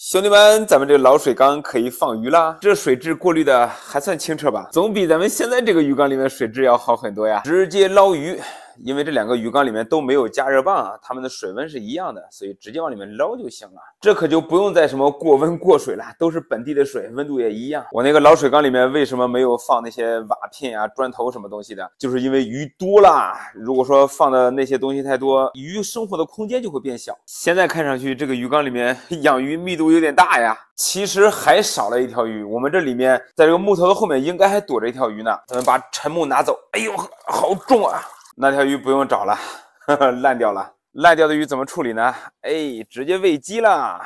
兄弟们，咱们这个老水缸可以放鱼了，这水质过滤的还算清澈吧？总比咱们现在这个鱼缸里面水质要好很多呀！直接捞鱼。因为这两个鱼缸里面都没有加热棒啊，它们的水温是一样的，所以直接往里面捞就行了。这可就不用再什么过温过水了，都是本地的水，温度也一样。我那个老水缸里面为什么没有放那些瓦片啊、砖头什么东西的？就是因为鱼多啦。如果说放的那些东西太多，鱼生活的空间就会变小。现在看上去这个鱼缸里面 养鱼密度有点大呀，其实还少了一条鱼。我们这里面在这个木头的后面应该还躲着一条鱼呢。咱们把沉木拿走。哎呦，好重啊！那条鱼不用找了，烂掉了。烂掉的鱼怎么处理呢？哎，直接喂鸡了。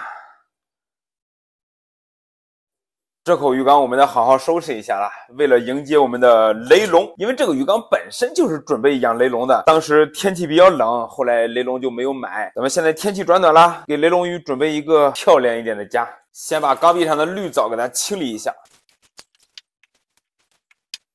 这口鱼缸我们得好好收拾一下了。为了迎接我们的雷龙，因为这个鱼缸本身就是准备养雷龙的。当时天气比较冷，后来雷龙就没有买。咱们现在天气转暖了，给雷龙鱼准备一个漂亮一点的家。先把缸壁上的绿藻给它清理一下。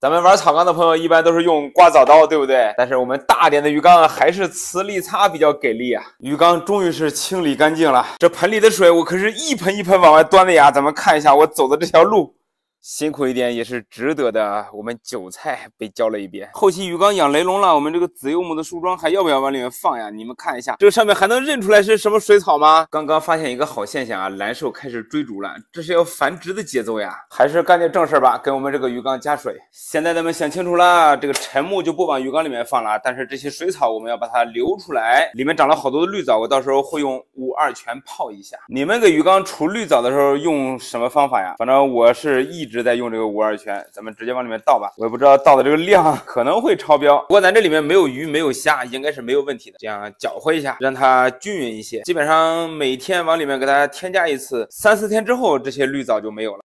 咱们玩草缸的朋友一般都是用刮藻刀，对不对？但是我们大点的鱼缸还是磁力擦比较给力啊！鱼缸终于是清理干净了，这盆里的水我可是一盆一盆往外端的呀！咱们看一下我走的这条路。辛苦一点也是值得的。我们韭菜被浇了一遍，后期鱼缸养雷龙了，我们这个紫柚木的树桩还要不要往里面放呀？你们看一下，这上面还能认出来是什么水草吗？刚刚发现一个好现象啊，蓝寿开始追逐了，这是要繁殖的节奏呀！还是干点正事吧，给我们这个鱼缸加水。现在咱们想清楚了，这个沉木就不往鱼缸里面放了，但是这些水草我们要把它留出来，里面长了好多的绿藻，我到时候会用五二泉泡一下。你们给鱼缸除绿藻的时候用什么方法呀？反正我是一。一直在用这个五二圈，咱们直接往里面倒吧。我也不知道倒的这个量可能会超标，不过咱这里面没有鱼没有虾，应该是没有问题的。这样搅和一下，让它均匀一些。基本上每天往里面给大家添加一次，三四天之后这些绿藻就没有了。